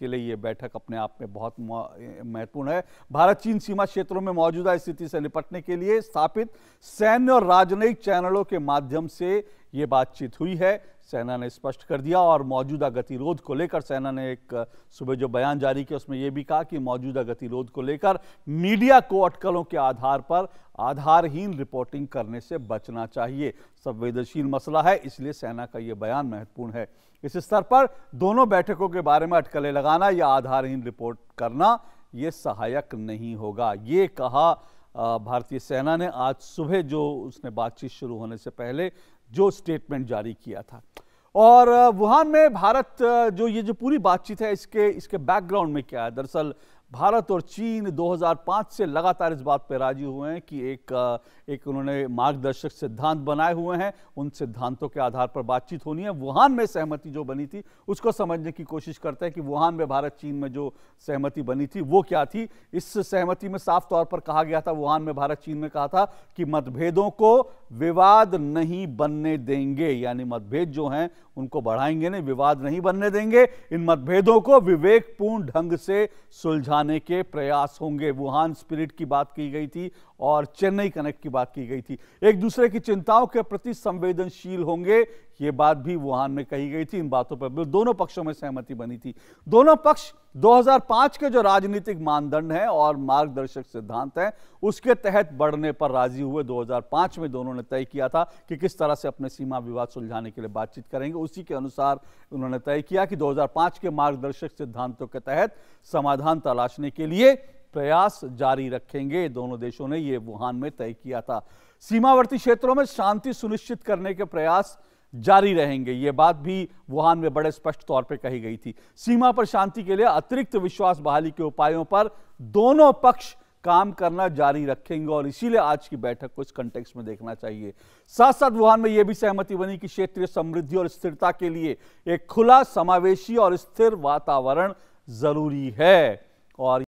के लिए यह बैठक अपने आप में बहुत महत्वपूर्ण है भारत चीन सीमा क्षेत्रों में मौजूदा स्थिति से निपटने के लिए स्थापित सैन्य और राजनयिक चैनलों के माध्यम से ये बातचीत हुई है सेना ने स्पष्ट कर दिया और मौजूदा गतिरोध को लेकर सेना ने एक सुबह जो बयान जारी किया उसमें यह भी कहा कि मौजूदा गतिरोध को लेकर मीडिया को अटकलों के आधार पर आधारहीन रिपोर्टिंग करने से बचना चाहिए संवेदनशील मसला है इसलिए सेना का यह बयान महत्वपूर्ण है इस स्तर पर दोनों बैठकों के बारे में अटकलें लगाना या आधारहीन रिपोर्ट करना ये सहायक नहीं होगा ये कहा भारतीय सेना ने आज सुबह जो उसने बातचीत शुरू होने से पहले जो स्टेटमेंट जारी किया था और वुहान में भारत जो ये जो पूरी बातचीत है इसके इसके बैकग्राउंड में क्या है दरअसल भारत और चीन 2005 से लगातार इस बात पर राजी हुए हैं कि एक एक उन्होंने मार्गदर्शक सिद्धांत बनाए हुए हैं उन सिद्धांतों के आधार पर बातचीत होनी है वुहान में सहमति जो बनी थी उसको समझने की कोशिश करते हैं कि वुहान में भारत चीन में जो सहमति बनी थी वो क्या थी इस सहमति में साफ तौर पर कहा गया था वुहान में भारत चीन में कहा था कि मतभेदों को विवाद नहीं बनने देंगे यानी मतभेद जो हैं उनको बढ़ाएंगे नहीं विवाद नहीं बनने देंगे इन मतभेदों को विवेकपूर्ण ढंग से सुलझाने के प्रयास होंगे वुहान स्पिरिट की बात की गई थी और चेन्नई कनेक्ट की बात की गई थी एक दूसरे की चिंताओं के प्रति संवेदनशील होंगे ये बात भी वुहान में कही गई थी इन बातों पर दोनों पक्षों में सहमति बनी थी दोनों पक्ष 2005 के जो राजनीतिक मानदंड हैं और मार्गदर्शक सिद्धांत हैं उसके तहत बढ़ने पर राजी हुए 2005 में दोनों ने तय किया था कि किस तरह से अपने सीमा विवाद सुलझाने के लिए बातचीत करेंगे उसी के अनुसार उन्होंने तय किया कि 2005 के मार्गदर्शक सिद्धांतों के तहत समाधान तलाशने के लिए प्रयास जारी रखेंगे दोनों देशों ने ये वुहान में तय किया था सीमावर्ती क्षेत्रों में शांति सुनिश्चित करने के प्रयास जारी रहेंगे ये बात भी वुहान में बड़े स्पष्ट तौर पर कही गई थी सीमा पर शांति के लिए अतिरिक्त विश्वास बहाली के उपायों पर दोनों पक्ष काम करना जारी रखेंगे और इसीलिए आज की बैठक को इस कंटेक्स में देखना चाहिए साथ साथ वुहान में यह भी सहमति बनी कि क्षेत्रीय समृद्धि और स्थिरता के लिए एक खुला समावेशी और स्थिर वातावरण जरूरी है और